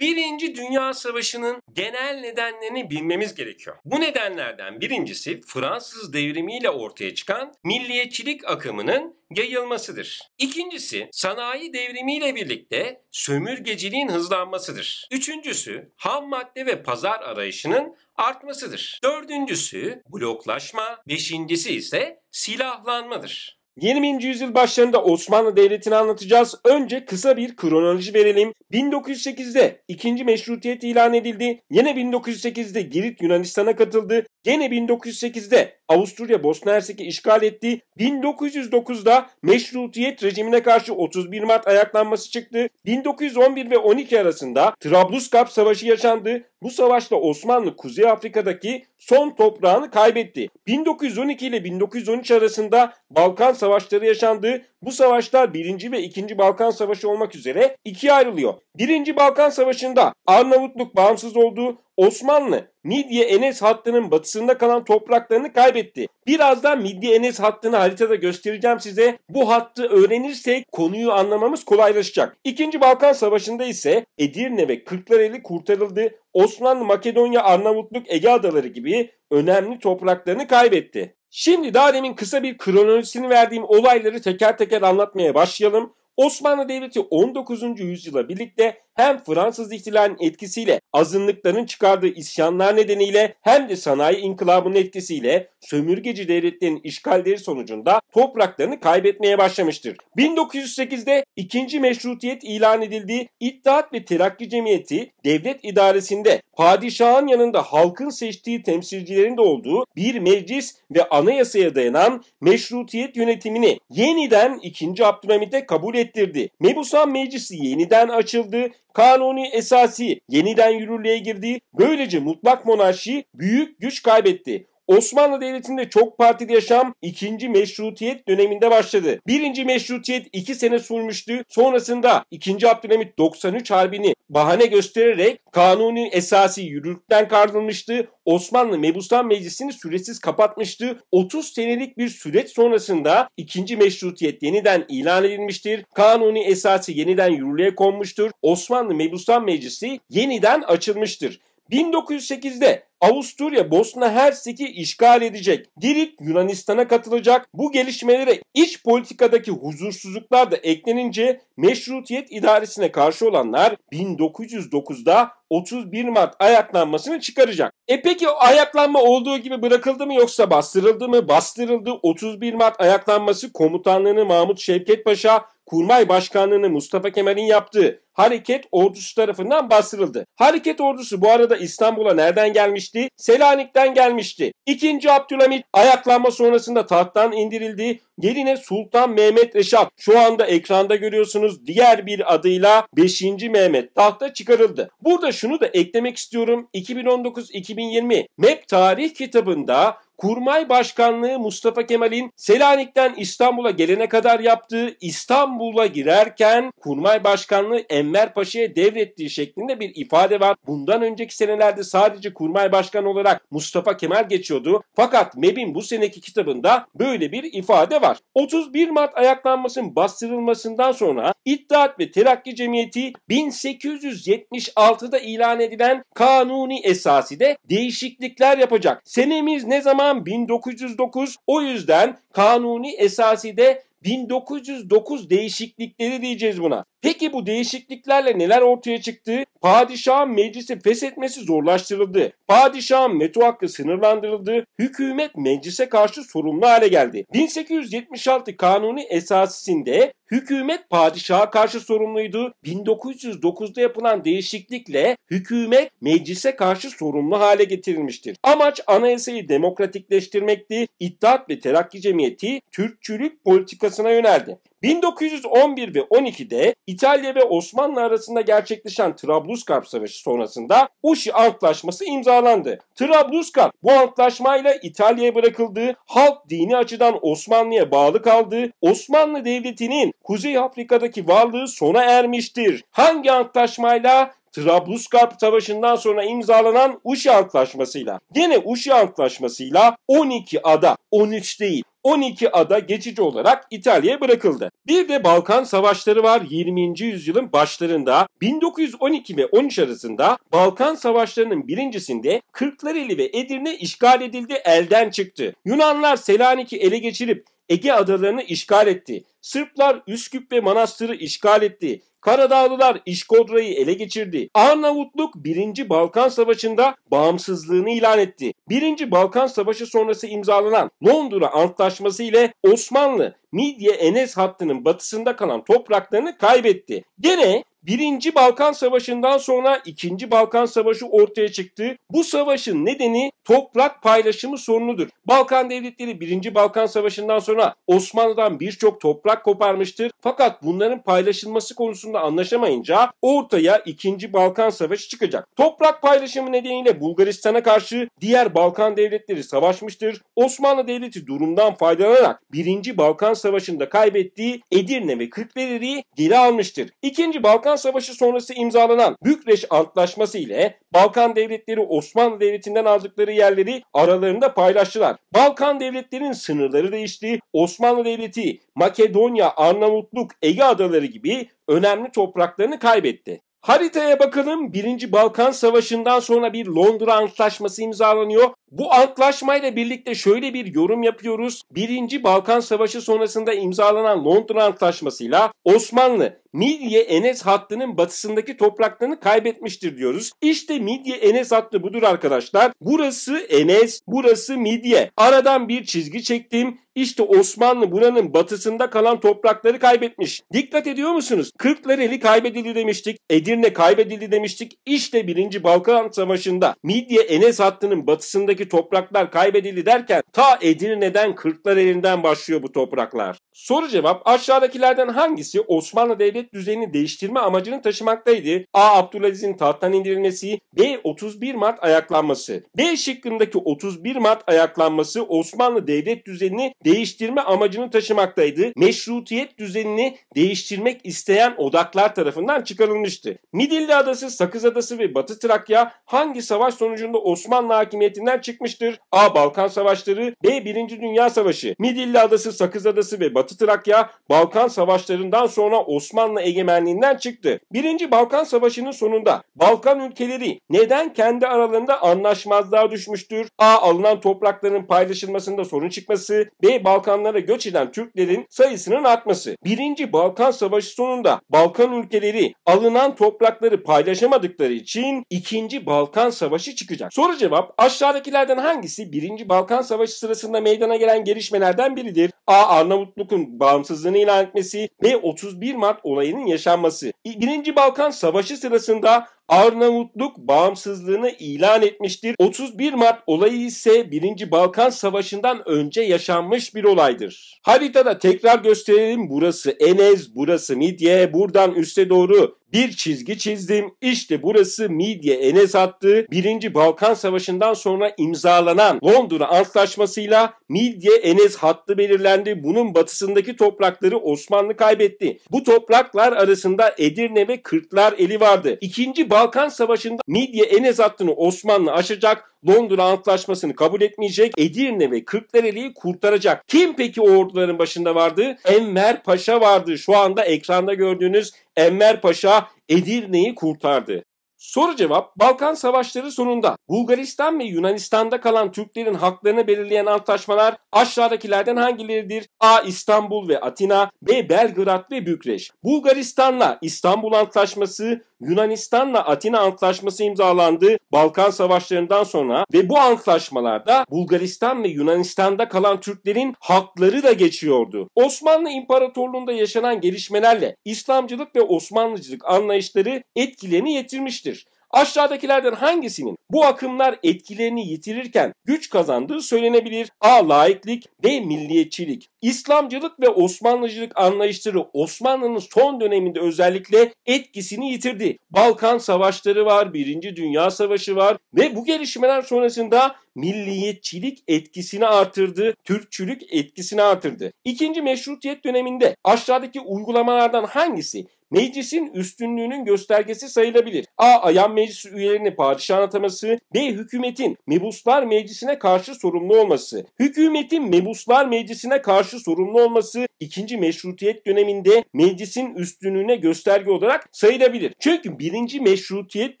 Birinci Dünya Savaşı'nın genel nedenlerini bilmemiz gerekiyor. Bu nedenlerden birincisi Fransız devrimiyle ortaya çıkan milliyetçilik akımının yayılmasıdır. İkincisi sanayi devrimiyle birlikte sömürgeciliğin hızlanmasıdır. Üçüncüsü ham madde ve pazar arayışının artmasıdır. Dördüncüsü bloklaşma, beşincisi ise silahlanmadır. 20. yüzyıl başlarında Osmanlı Devleti'ni anlatacağız. Önce kısa bir kronoloji verelim. 1908'de ikinci meşrutiyet ilan edildi. Yine 1908'de Girit Yunanistan'a katıldı. Yine 1908'de Avusturya Bosna Hersek'i işgal etti. 1909'da meşrutiyet rejimine karşı 31 Mart ayaklanması çıktı. 1911 ve 12 arasında Trabluskap Savaşı yaşandı. Bu savaşta Osmanlı Kuzey Afrika'daki son toprağını kaybetti. 1912 ile 1913 arasında Balkan Savaşları yaşandı. Bu savaşlar 1. ve 2. Balkan Savaşı olmak üzere ikiye ayrılıyor. 1. Balkan Savaşı'nda Arnavutluk bağımsız oldu. Osmanlı Midye Enes hattının batısında kalan topraklarını kaybetti. Birazdan Midye Enes hattını haritada göstereceğim size. Bu hattı öğrenirsek konuyu anlamamız kolaylaşacak. İkinci Balkan Savaşı'nda ise Edirne ve Kırklareli kurtarıldı. Osmanlı, Makedonya, Arnavutluk, Ege Adaları gibi önemli topraklarını kaybetti. Şimdi daha demin kısa bir kronolojisini verdiğim olayları teker teker anlatmaya başlayalım. Osmanlı Devleti 19. yüzyıla birlikte hem Fransız ihtilalinin etkisiyle azınlıkların çıkardığı isyanlar nedeniyle hem de sanayi inkılabının etkisiyle sömürgeci devletlerin işgalleri sonucunda topraklarını kaybetmeye başlamıştır. 1908'de ikinci meşrutiyet ilan edildiği İttihat ve Terakki Cemiyeti devlet idaresinde padişahın yanında halkın seçtiği temsilcilerin de olduğu bir meclis ve anayasaya dayanan meşrutiyet yönetimini yeniden 2. Abdülhamit'e kabul ettirdi. Mebusan Meclisi yeniden açıldı kanuni esası yeniden yürürlüğe girdi. Böylece mutlak monarşi büyük güç kaybetti. Osmanlı Devleti'nde çok partili yaşam 2. Meşrutiyet döneminde başladı. 1. Meşrutiyet 2 sene sürmüştü. Sonrasında 2. Abdülhamit 93 Harbi'ni bahane göstererek kanuni esası yürürlükten kaldırılmıştı. Osmanlı mebusan Meclisi'ni süresiz kapatmıştı. 30 senelik bir süreç sonrasında 2. Meşrutiyet yeniden ilan edilmiştir. Kanuni esası yeniden yürürlüğe konmuştur. Osmanlı mebusan Meclisi yeniden açılmıştır. 1908'de Avusturya Bosna Hersek'i işgal edecek. Girit Yunanistan'a katılacak. Bu gelişmelere iç politikadaki huzursuzluklar da eklenince meşrutiyet idaresine karşı olanlar 1909'da 31 Mart ayaklanmasını çıkaracak. E peki o ayaklanma olduğu gibi bırakıldı mı yoksa bastırıldı mı? Bastırıldı. 31 Mart ayaklanması komutanlığını Mahmut Şevket Paşa Kurmay Başkanlığı'nı Mustafa Kemal'in yaptığı hareket ordusu tarafından bastırıldı. Hareket ordusu bu arada İstanbul'a nereden gelmişti? Selanik'ten gelmişti. İkinci Abdülhamit ayaklanma sonrasında tahttan indirildi. Yerine Sultan Mehmet Reşat şu anda ekranda görüyorsunuz diğer bir adıyla 5. Mehmet tahta çıkarıldı. Burada şunu da eklemek istiyorum. 2019-2020 MEP tarih kitabında Kurmay Başkanlığı Mustafa Kemal'in Selanik'ten İstanbul'a gelene kadar yaptığı İstanbul'a girerken Kurmay Başkanlığı Enver Paşa'ya devrettiği şeklinde bir ifade var. Bundan önceki senelerde sadece Kurmay Başkanı olarak Mustafa Kemal geçiyordu. Fakat MEB'in bu seneki kitabında böyle bir ifade var. 31 Mart ayaklanmasının bastırılmasından sonra İttihat ve Terakki Cemiyeti 1876'da ilan edilen kanuni esaside değişiklikler yapacak. Senemiz ne zaman tam 1909. O yüzden kanuni esaside 1909 değişiklikleri diyeceğiz buna. Peki bu değişikliklerle neler ortaya çıktı? Padişahın meclisi feshetmesi zorlaştırıldı. Padişahın veto hakkı sınırlandırıldı. Hükümet meclise karşı sorumlu hale geldi. 1876 Kanuni esasisinde hükümet padişaha karşı sorumluydu. 1909'da yapılan değişiklikle hükümet meclise karşı sorumlu hale getirilmiştir. Amaç anayasayı demokratikleştirmekti. İttihat ve Terakki Cemiyeti Türkçülük politikasına yöneldi. 1911 ve 12'de İtalya ve Osmanlı arasında gerçekleşen Trablusgarp Savaşı sonrasında Uşi Antlaşması imzalandı. Trablusgarp bu antlaşmayla İtalya'ya bırakıldı, halk dini açıdan Osmanlı'ya bağlı kaldı, Osmanlı Devleti'nin Kuzey Afrika'daki varlığı sona ermiştir. Hangi antlaşmayla? Trablusgarp Savaşı'ndan sonra imzalanan Uşi Antlaşması'yla. Yine Uşi Antlaşması'yla 12 ada, 13 değil, 12 ada geçici olarak İtalya'ya bırakıldı. Bir de Balkan Savaşları var 20. yüzyılın başlarında 1912 ve 13 arasında Balkan Savaşları'nın birincisinde Kırklareli ve Edirne işgal edildi elden çıktı. Yunanlar Selanik'i ele geçirip Ege adalarını işgal etti. Sırplar Üsküp ve Manastır'ı işgal etti. Karadağlılar İşkodra'yı ele geçirdi. Arnavutluk 1. Balkan Savaşı'nda bağımsızlığını ilan etti. 1. Balkan Savaşı sonrası imzalanan Londra Antlaşması ile Osmanlı Midye Enes hattının batısında kalan topraklarını kaybetti. Gene Birinci Balkan Savaşı'ndan sonra ikinci Balkan Savaşı ortaya çıktı. Bu savaşın nedeni toprak paylaşımı sorunudur. Balkan devletleri birinci Balkan Savaşı'ndan sonra Osmanlı'dan birçok toprak koparmıştır. Fakat bunların paylaşılması konusunda anlaşamayınca ortaya ikinci Balkan Savaşı çıkacak. Toprak paylaşımı nedeniyle Bulgaristan'a karşı diğer Balkan devletleri savaşmıştır. Osmanlı Devleti durumdan faydalanarak birinci Balkan Savaşı'nda kaybettiği Edirne ve Kırklareli'yi geri almıştır. İkinci Balkan Savaşı sonrası imzalanan Bükreş Antlaşması ile Balkan devletleri Osmanlı Devleti'nden aldıkları yerleri aralarında paylaştılar. Balkan devletlerinin sınırları değişti. Osmanlı Devleti Makedonya, Arnavutluk, Ege Adaları gibi önemli topraklarını kaybetti. Haritaya bakalım. Birinci Balkan Savaşı'ndan sonra bir Londra Antlaşması imzalanıyor. Bu antlaşmayla birlikte şöyle bir yorum yapıyoruz. Birinci Balkan Savaşı sonrasında imzalanan Londra Antlaşması'yla Osmanlı Midye Enes hattının batısındaki topraklarını kaybetmiştir diyoruz. İşte Midye Enes hattı budur arkadaşlar. Burası Enes, burası Midye. Aradan bir çizgi çektim. İşte Osmanlı buranın batısında kalan toprakları kaybetmiş. Dikkat ediyor musunuz? Kırklareli kaybedildi demiştik. Edirne kaybedildi demiştik. İşte 1. Balkan Savaşı'nda Midye Enes hattının batısındaki Anadolu'daki topraklar kaybedildi derken ta Edirne'den Kırklareli'nden başlıyor bu topraklar. Soru cevap aşağıdakilerden hangisi Osmanlı devlet düzenini değiştirme amacını taşımaktaydı? A. Abdülaziz'in tahttan indirilmesi. B. 31 Mart ayaklanması. D şıkkındaki 31 Mart ayaklanması Osmanlı devlet düzenini değiştirme amacını taşımaktaydı. Meşrutiyet düzenini değiştirmek isteyen odaklar tarafından çıkarılmıştı. Midilli Adası, Sakız Adası ve Batı Trakya hangi savaş sonucunda Osmanlı hakimiyetinden çıkmıştır? A. Balkan Savaşları B. Birinci Dünya Savaşı Midilli Adası, Sakız Adası ve Batı Batı Trakya Balkan savaşlarından sonra Osmanlı egemenliğinden çıktı. Birinci Balkan Savaşı'nın sonunda Balkan ülkeleri neden kendi aralarında anlaşmazlığa düşmüştür? A. Alınan toprakların paylaşılmasında sorun çıkması. B. Balkanlara göç eden Türklerin sayısının artması. Birinci Balkan Savaşı sonunda Balkan ülkeleri alınan toprakları paylaşamadıkları için ikinci Balkan Savaşı çıkacak. Soru cevap aşağıdakilerden hangisi birinci Balkan Savaşı sırasında meydana gelen gelişmelerden biridir? A. Arnavutluk'un Selçuk'un bağımsızlığını ilan etmesi ve 31 Mart olayının yaşanması. Birinci Balkan Savaşı sırasında Arnavutluk bağımsızlığını ilan etmiştir. 31 Mart olayı ise 1. Balkan Savaşı'ndan önce yaşanmış bir olaydır. Haritada tekrar gösterelim. Burası Enez, burası Midye, buradan üste doğru bir çizgi çizdim. İşte burası Midye Enes hattı. Birinci Balkan Savaşı'ndan sonra imzalanan Londra Antlaşması'yla Midye Enes hattı belirlendi. Bunun batısındaki toprakları Osmanlı kaybetti. Bu topraklar arasında Edirne ve Kırklar eli vardı. İkinci Balkan Savaşı'nda Midye Enes hattını Osmanlı aşacak Londra Antlaşması'nı kabul etmeyecek, Edirne ve Kırklareli'yi kurtaracak. Kim peki o orduların başında vardı? Enver Paşa vardı. Şu anda ekranda gördüğünüz Enver Paşa Edirne'yi kurtardı. Soru cevap Balkan Savaşları sonunda Bulgaristan ve Yunanistan'da kalan Türklerin haklarını belirleyen antlaşmalar aşağıdakilerden hangileridir? A. İstanbul ve Atina B. Belgrad ve Bükreş Bulgaristan'la İstanbul Antlaşması Yunanistan'la Atina Antlaşması imzalandı Balkan Savaşları'ndan sonra ve bu antlaşmalarda Bulgaristan ve Yunanistan'da kalan Türklerin hakları da geçiyordu. Osmanlı İmparatorluğu'nda yaşanan gelişmelerle İslamcılık ve Osmanlıcılık anlayışları etkilerini yetirmiştir. Aşağıdakilerden hangisinin bu akımlar etkilerini yitirirken güç kazandığı söylenebilir? A. Laiklik B. Milliyetçilik İslamcılık ve Osmanlıcılık anlayışları Osmanlı'nın son döneminde özellikle etkisini yitirdi. Balkan savaşları var, Birinci Dünya Savaşı var ve bu gelişmeler sonrasında milliyetçilik etkisini artırdı, Türkçülük etkisini artırdı. İkinci Meşrutiyet döneminde aşağıdaki uygulamalardan hangisi Meclisin üstünlüğünün göstergesi sayılabilir. A. Ayan meclis üyelerini padişah ataması. B. Hükümetin mebuslar meclisine karşı sorumlu olması. Hükümetin mebuslar meclisine karşı sorumlu olması ikinci meşrutiyet döneminde meclisin üstünlüğüne gösterge olarak sayılabilir. Çünkü birinci meşrutiyet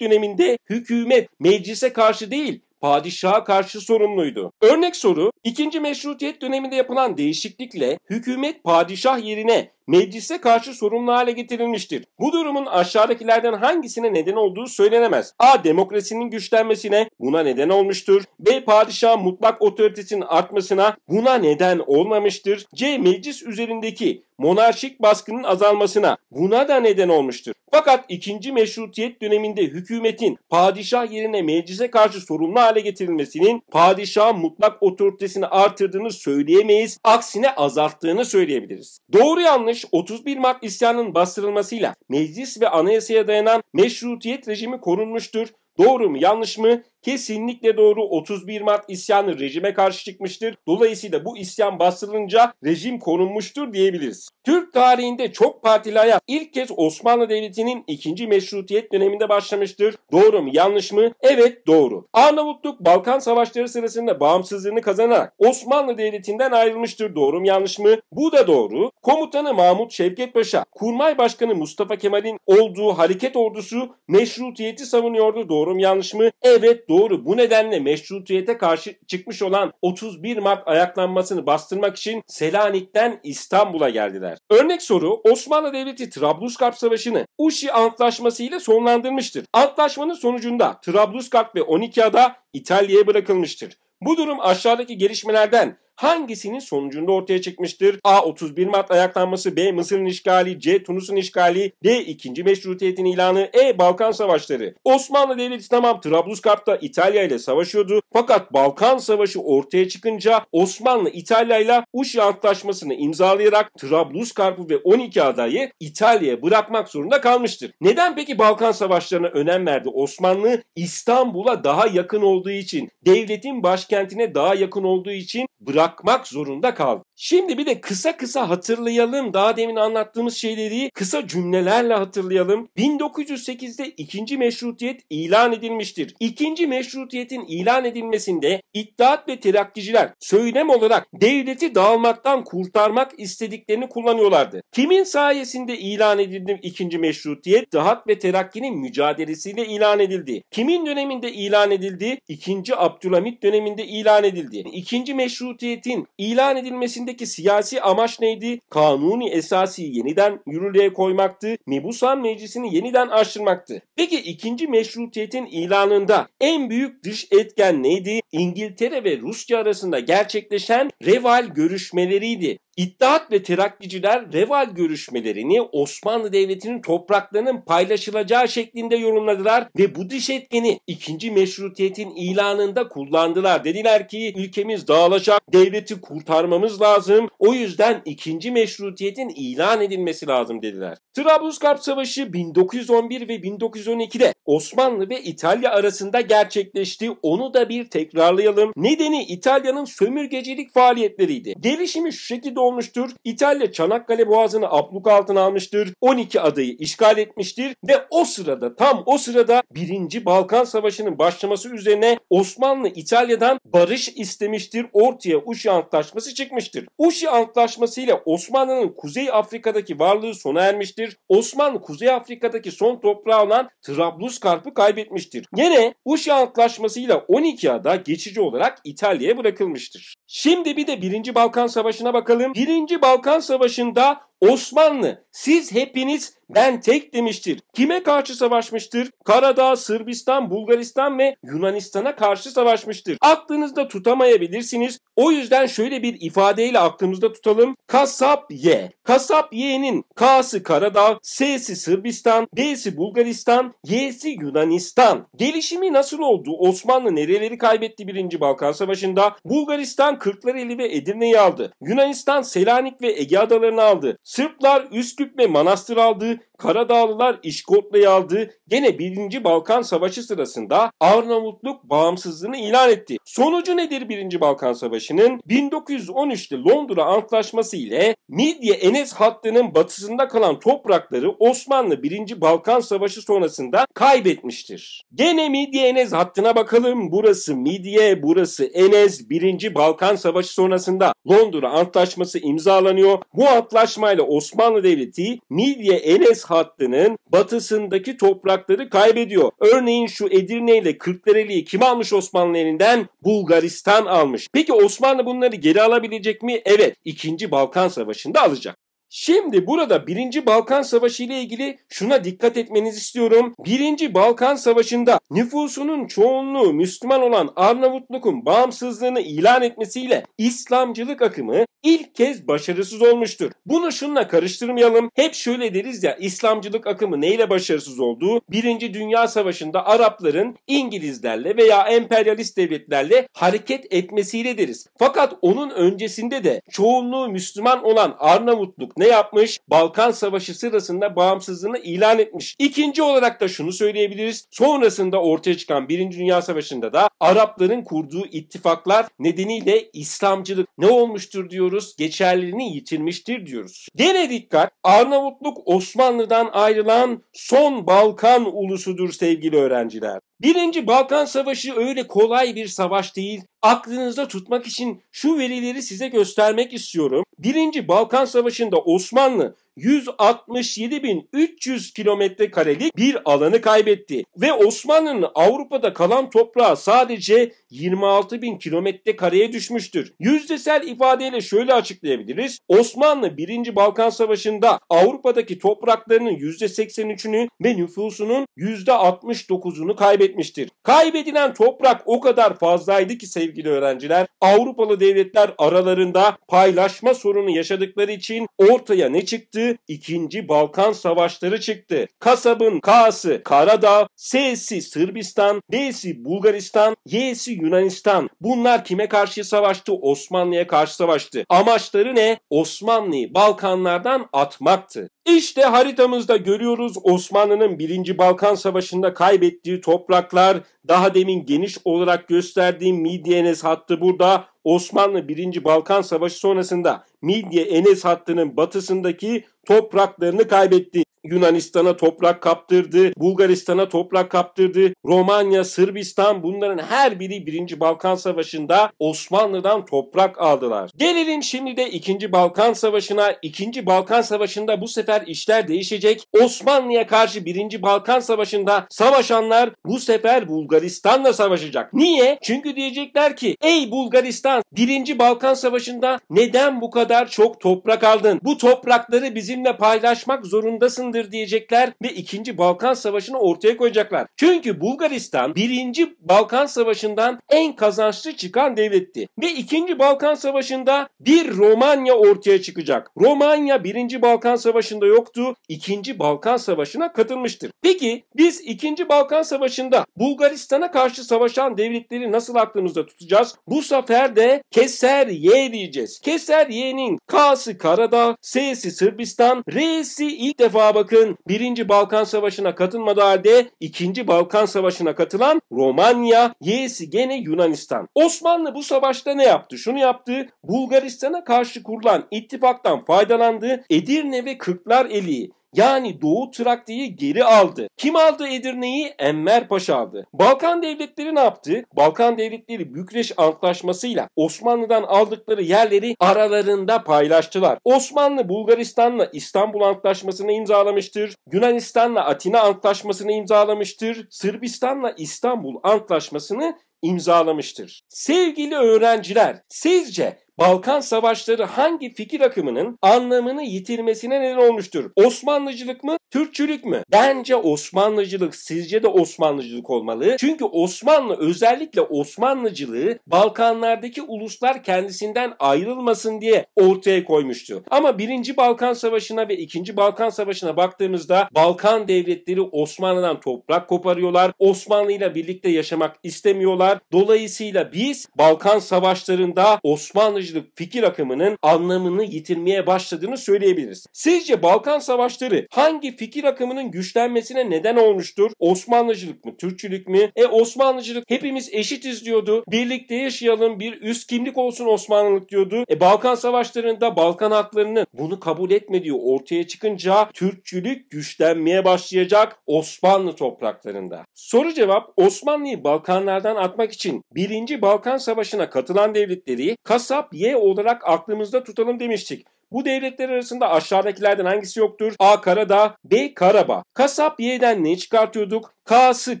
döneminde hükümet meclise karşı değil padişaha karşı sorumluydu. Örnek soru, 2. Meşrutiyet döneminde yapılan değişiklikle hükümet padişah yerine meclise karşı sorumlu hale getirilmiştir. Bu durumun aşağıdakilerden hangisine neden olduğu söylenemez. A. Demokrasinin güçlenmesine buna neden olmuştur. B. Padişah mutlak otoritesinin artmasına buna neden olmamıştır. C. Meclis üzerindeki monarşik baskının azalmasına buna da neden olmuştur. Fakat ikinci Meşrutiyet döneminde hükümetin padişah yerine meclise karşı sorumlu hale getirilmesinin padişah mutlak otoritesini artırdığını söyleyemeyiz. Aksine azalttığını söyleyebiliriz. Doğru yanlış 31 Mart isyanının bastırılmasıyla meclis ve anayasaya dayanan meşrutiyet rejimi korunmuştur. Doğru mu yanlış mı kesinlikle doğru. 31 Mart isyanı rejime karşı çıkmıştır. Dolayısıyla bu isyan basılınca rejim konulmuştur diyebiliriz. Türk tarihinde çok partili hayat ilk kez Osmanlı Devleti'nin ikinci Meşrutiyet döneminde başlamıştır. Doğru mu yanlış mı? Evet doğru. Arnavutluk Balkan Savaşları sırasında bağımsızlığını kazanarak Osmanlı Devleti'nden ayrılmıştır. Doğru mu yanlış mı? Bu da doğru. Komutanı Mahmut Şevket Paşa, Kurmay Başkanı Mustafa Kemal'in olduğu hareket ordusu meşrutiyeti savunuyordu. Doğru mu yanlış mı? Evet doğru doğru. Bu nedenle meşrutiyete karşı çıkmış olan 31 Mart ayaklanmasını bastırmak için Selanik'ten İstanbul'a geldiler. Örnek soru Osmanlı Devleti Trablusgarp Savaşı'nı Uşi Antlaşması ile sonlandırmıştır. Antlaşmanın sonucunda Trablusgarp ve 12 ada İtalya'ya bırakılmıştır. Bu durum aşağıdaki gelişmelerden hangisinin sonucunda ortaya çıkmıştır? A. 31 Mart ayaklanması, B. Mısır'ın işgali, C. Tunus'un işgali, D. 2. Meşrutiyet'in ilanı, E. Balkan Savaşları. Osmanlı Devleti tamam Trablusgarp'ta İtalya ile savaşıyordu fakat Balkan Savaşı ortaya çıkınca Osmanlı İtalya ile Uşi Antlaşması'nı imzalayarak Trablusgarp'ı ve 12 adayı İtalya'ya bırakmak zorunda kalmıştır. Neden peki Balkan Savaşları'na önem verdi Osmanlı? İstanbul'a daha yakın olduğu için, devletin başkentine daha yakın olduğu için bırak bırakmak zorunda kaldı. Şimdi bir de kısa kısa hatırlayalım. Daha demin anlattığımız şeyleri kısa cümlelerle hatırlayalım. 1908'de ikinci meşrutiyet ilan edilmiştir. İkinci meşrutiyetin ilan edilmesinde İttihat ve Terakkiciler söylem olarak devleti dağılmaktan kurtarmak istediklerini kullanıyorlardı. Kimin sayesinde ilan edildi ikinci meşrutiyet? İttihat ve Terakki'nin mücadelesiyle ilan edildi. Kimin döneminde ilan edildi? İkinci Abdülhamit döneminde ilan edildi. İkinci meşrutiyet mecburiyetin ilan edilmesindeki siyasi amaç neydi? Kanuni esası yeniden yürürlüğe koymaktı. Mebusan Meclisi'ni yeniden açtırmaktı. Peki ikinci meşrutiyetin ilanında en büyük dış etken neydi? İngiltere ve Rusya arasında gerçekleşen reval görüşmeleriydi. İttihat ve terakkiciler Reval görüşmelerini Osmanlı Devleti'nin topraklarının paylaşılacağı şeklinde yorumladılar ve bu dış etkeni 2. Meşrutiyet'in ilanında kullandılar. Dediler ki ülkemiz dağılacak, devleti kurtarmamız lazım. O yüzden 2. Meşrutiyet'in ilan edilmesi lazım dediler. Trablusgarp Savaşı 1911 ve 1912'de Osmanlı ve İtalya arasında gerçekleşti. Onu da bir tekrarlayalım. Nedeni İtalya'nın sömürgecilik faaliyetleriydi. Gelişimi şu şekilde olmuştur. İtalya Çanakkale Boğazı'nı abluk altına almıştır. 12 adayı işgal etmiştir ve o sırada tam o sırada 1. Balkan Savaşı'nın başlaması üzerine Osmanlı İtalya'dan barış istemiştir. Ortaya Uşi Antlaşması çıkmıştır. Uşi Antlaşması ile Osmanlı'nın Kuzey Afrika'daki varlığı sona ermiştir. Osmanlı Kuzey Afrika'daki son toprağı olan Trabluskarp'ı kaybetmiştir. Yine Uşi Antlaşması ile 12 ada geçici olarak İtalya'ya bırakılmıştır. Şimdi bir de 1. Balkan Savaşı'na bakalım. Birinci Balkan Savaşı'nda Osmanlı siz hepiniz ben tek demiştir. Kime karşı savaşmıştır? Karadağ, Sırbistan, Bulgaristan ve Yunanistan'a karşı savaşmıştır. Aklınızda tutamayabilirsiniz. O yüzden şöyle bir ifadeyle aklımızda tutalım. Kasap Y. Kasap Y'nin K'sı Karadağ, S'si Sırbistan, B'si Bulgaristan, Y'si Yunanistan. Gelişimi nasıl oldu? Osmanlı nereleri kaybetti 1. Balkan Savaşı'nda? Bulgaristan Kırklareli ve Edirne'yi aldı. Yunanistan Selanik ve Ege Adalarını aldı. Sırplar Üsküp ve Manastır aldı. Karadağlılar İşgotlu'yu aldı. Gene 1. Balkan Savaşı sırasında Arnavutluk bağımsızlığını ilan etti. Sonucu nedir 1. Balkan Savaşı'nın? 1913'te Londra Antlaşması ile Midye Enes hattının batısında kalan toprakları Osmanlı 1. Balkan Savaşı sonrasında kaybetmiştir. Gene Midye Enes hattına bakalım. Burası Midye, burası Enes 1. Balkan Savaşı sonrasında Londra Antlaşması imzalanıyor. Bu antlaşmayla Osmanlı Devleti Midye Enes hattının batısındaki toprakları kaybediyor. Örneğin şu Edirne ile Kırklareli'yi kim almış Osmanlı elinden? Bulgaristan almış. Peki Osmanlı bunları geri alabilecek mi? Evet. 2. Balkan Savaşı'nda alacak. Şimdi burada 1. Balkan Savaşı ile ilgili şuna dikkat etmenizi istiyorum. 1. Balkan Savaşı'nda nüfusunun çoğunluğu Müslüman olan Arnavutluk'un bağımsızlığını ilan etmesiyle İslamcılık akımı ilk kez başarısız olmuştur. Bunu şunla karıştırmayalım. Hep şöyle deriz ya İslamcılık akımı neyle başarısız olduğu? Birinci Dünya Savaşı'nda Arapların İngilizlerle veya emperyalist devletlerle hareket etmesiyle deriz. Fakat onun öncesinde de çoğunluğu Müslüman olan Arnavutluk ne yapmış? Balkan Savaşı sırasında bağımsızlığını ilan etmiş. İkinci olarak da şunu söyleyebiliriz. Sonrasında ortaya çıkan Birinci Dünya Savaşı'nda da Arapların kurduğu ittifaklar nedeniyle İslamcılık ne olmuştur diyoruz? diyoruz, geçerliliğini yitirmiştir diyoruz. Gene dikkat, Arnavutluk Osmanlı'dan ayrılan son Balkan ulusudur sevgili öğrenciler. Birinci Balkan Savaşı öyle kolay bir savaş değil. Aklınızda tutmak için şu verileri size göstermek istiyorum. Birinci Balkan Savaşı'nda Osmanlı 167.300 kilometre karelik bir alanı kaybetti. Ve Osmanlı'nın Avrupa'da kalan toprağı sadece 26.000 kilometre kareye düşmüştür. Yüzdesel ifadeyle şöyle açıklayabiliriz. Osmanlı 1. Balkan Savaşı'nda Avrupa'daki topraklarının %83'ünü ve nüfusunun %69'unu kaybetmiştir. Kaybedilen toprak o kadar fazlaydı ki sevgili öğrenciler Avrupalı devletler aralarında paylaşma sorunu yaşadıkları için ortaya ne çıktı? İkinci Balkan Savaşları çıktı. Kasabın K'sı Karadağ, S'si Sırbistan, D'si Bulgaristan, Y'si Yunanistan. Bunlar kime karşı savaştı? Osmanlı'ya karşı savaştı. Amaçları ne? Osmanlı'yı Balkanlardan atmaktı. İşte haritamızda görüyoruz Osmanlı'nın 1. Balkan Savaşı'nda kaybettiği topraklar, daha demin geniş olarak gösterdiğim Midyenes hattı burada, Osmanlı 1. Balkan Savaşı sonrasında Midye Enes hattının batısındaki topraklarını kaybetti. Yunanistan'a toprak kaptırdı, Bulgaristan'a toprak kaptırdı, Romanya, Sırbistan bunların her biri 1. Balkan Savaşı'nda Osmanlı'dan toprak aldılar. Gelelim şimdi de 2. Balkan Savaşı'na. 2. Balkan Savaşı'nda bu sefer işler değişecek. Osmanlı'ya karşı 1. Balkan Savaşı'nda savaşanlar bu sefer Bulgaristan'la savaşacak. Niye? Çünkü diyecekler ki ey Bulgaristan 1. Balkan Savaşı'nda neden bu kadar çok toprak aldın? Bu toprakları bizimle paylaşmak zorundasın Balkan'dır diyecekler ve 2. Balkan Savaşı'nı ortaya koyacaklar. Çünkü Bulgaristan 1. Balkan Savaşı'ndan en kazançlı çıkan devletti. Ve 2. Balkan Savaşı'nda bir Romanya ortaya çıkacak. Romanya 1. Balkan Savaşı'nda yoktu. 2. Balkan Savaşı'na katılmıştır. Peki biz 2. Balkan Savaşı'nda Bulgaristan'a karşı savaşan devletleri nasıl aklımızda tutacağız? Bu sefer de Keser Y diyeceğiz. Keser Y'nin K'sı Karadağ, S'si Sırbistan, R'si ilk defa bakın bakın 1. Balkan Savaşı'na katılmadığı halde 2. Balkan Savaşı'na katılan Romanya, Y'si gene Yunanistan. Osmanlı bu savaşta ne yaptı? Şunu yaptı. Bulgaristan'a karşı kurulan ittifaktan faydalandı. Edirne ve Kırklar eli yani Doğu Trakya'yı geri aldı. Kim aldı Edirne'yi? Enver Paşa aldı. Balkan devletleri ne yaptı? Balkan devletleri Bükreş Antlaşması'yla Osmanlı'dan aldıkları yerleri aralarında paylaştılar. Osmanlı Bulgaristan'la İstanbul Antlaşması'nı imzalamıştır. Yunanistan'la Atina Antlaşması'nı imzalamıştır. Sırbistan'la İstanbul Antlaşması'nı imzalamıştır. Sevgili öğrenciler, sizce Balkan Savaşları hangi fikir akımının anlamını yitirmesine neden olmuştur? Osmanlıcılık mı? Türkçülük mü? Bence Osmanlıcılık, sizce de Osmanlıcılık olmalı. Çünkü Osmanlı özellikle Osmanlıcılığı Balkanlardaki uluslar kendisinden ayrılmasın diye ortaya koymuştu. Ama 1. Balkan Savaşı'na ve 2. Balkan Savaşı'na baktığımızda Balkan devletleri Osmanlı'dan toprak koparıyorlar. Osmanlı ile birlikte yaşamak istemiyorlar. Dolayısıyla biz Balkan Savaşları'nda Osmanlı ayrımcılık fikir akımının anlamını yitirmeye başladığını söyleyebiliriz. Sizce Balkan Savaşları hangi fikir akımının güçlenmesine neden olmuştur? Osmanlıcılık mı, Türkçülük mü? E Osmanlıcılık hepimiz eşitiz diyordu. Birlikte yaşayalım, bir üst kimlik olsun Osmanlılık diyordu. E Balkan Savaşları'nda Balkan haklarının bunu kabul etmediği ortaya çıkınca Türkçülük güçlenmeye başlayacak Osmanlı topraklarında. Soru cevap Osmanlı'yı Balkanlardan atmak için 1. Balkan Savaşı'na katılan devletleri kasap Y olarak aklımızda tutalım demiştik. Bu devletler arasında aşağıdakilerden hangisi yoktur? A. Karadağ, B. Karabağ. Kasap Y'den ne çıkartıyorduk? K'sı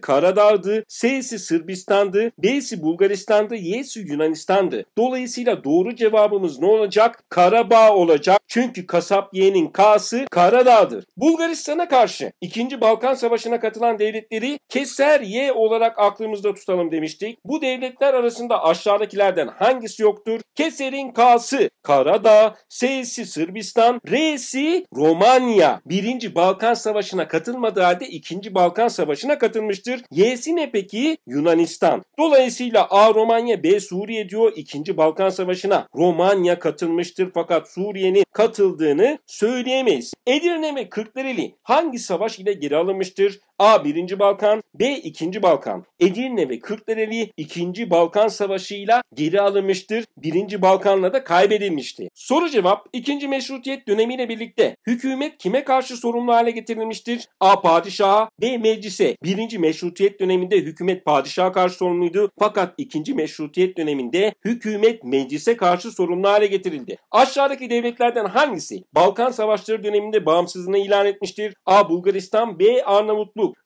Karadar'dı, S'si Sırbistan'dı, B'si Bulgaristan'dı, Y'si Yunanistan'dı. Dolayısıyla doğru cevabımız ne olacak? Karabağ olacak. Çünkü kasap Y'nin K'sı Karadağ'dır. Bulgaristan'a karşı 2. Balkan Savaşı'na katılan devletleri Keser Y olarak aklımızda tutalım demiştik. Bu devletler arasında aşağıdakilerden hangisi yoktur? Keser'in K'sı Karadağ, S'si Sırbistan, R'si Romanya. 1. Balkan Savaşı'na katılmadığı halde 2. Balkan Savaşı'na katılmıştır. Y'si ne peki? Yunanistan. Dolayısıyla A Romanya, B Suriye diyor 2. Balkan Savaşı'na. Romanya katılmıştır fakat Suriye'nin katıldığını söyleyemeyiz. Edirne ve Kırklareli hangi savaş ile geri alınmıştır? A. 1. Balkan, B. 2. Balkan. Edirne ve Kırklareli 2. Balkan Savaşı ile geri alınmıştır. 1. Balkan'la da kaybedilmişti. Soru cevap 2. Meşrutiyet dönemiyle birlikte hükümet kime karşı sorumlu hale getirilmiştir? A. Padişaha, B. Meclise. 1. Meşrutiyet döneminde hükümet padişaha karşı sorumluydu. Fakat 2. Meşrutiyet döneminde hükümet meclise karşı sorumlu hale getirildi. Aşağıdaki devletlerden hangisi Balkan Savaşları döneminde bağımsızlığını ilan etmiştir? A. Bulgaristan, B. Arnavutluk. Arnavutluk.